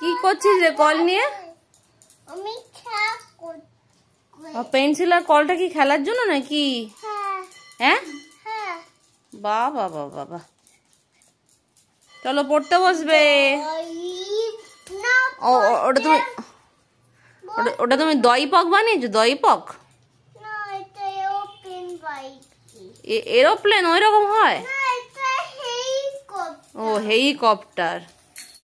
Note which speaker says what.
Speaker 1: কি করছিস রে কল নিয়ে আমি পেন্সিল আর কলটা কি খেলার জন্য নাকি হ্যাঁ, হ্যাঁ? হ্যাঁ। বা বা বাবা চলো পড়তে বসবে ওটা তুমি ওটা তুমি দই পক বানিয়েছো দই পক এরোপ্লেন ওই রকম হয় ও হেলিকপ্টার